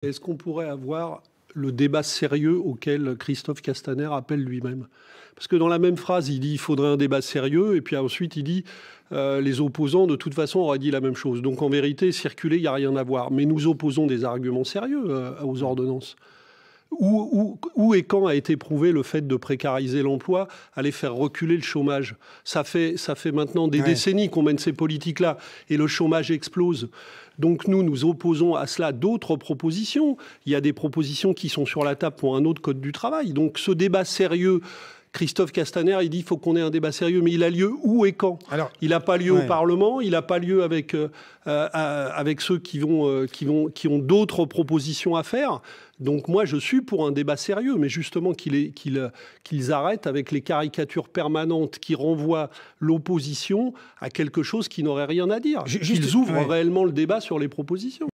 Est-ce qu'on pourrait avoir le débat sérieux auquel Christophe Castaner appelle lui-même Parce que dans la même phrase, il dit il faudrait un débat sérieux, et puis ensuite il dit euh, les opposants, de toute façon, auraient dit la même chose. Donc en vérité, circuler, il n'y a rien à voir. Mais nous opposons des arguments sérieux euh, aux ordonnances. Où, et quand a été prouvé le fait de précariser l'emploi aller faire reculer le chômage ça fait, ça fait maintenant des décennies qu'on mène ces politiques-là et le chômage explose. Donc nous, nous opposons à cela d'autres propositions. Il y a des propositions qui sont sur la table pour un autre code du travail. Donc ce débat sérieux Christophe Castaner, il dit qu'il faut qu'on ait un débat sérieux, mais il a lieu où et quand Alors, Il n'a pas lieu au Parlement, il n'a pas lieu avec, euh, avec ceux qui, vont, euh, qui, vont, qui ont d'autres propositions à faire. Donc moi, je suis pour un débat sérieux, mais justement euh, qu'ils arrêtent avec les caricatures permanentes qui renvoient l'opposition à quelque chose qui n'aurait rien à dire. Ils ouvrent réellement le débat sur les propositions.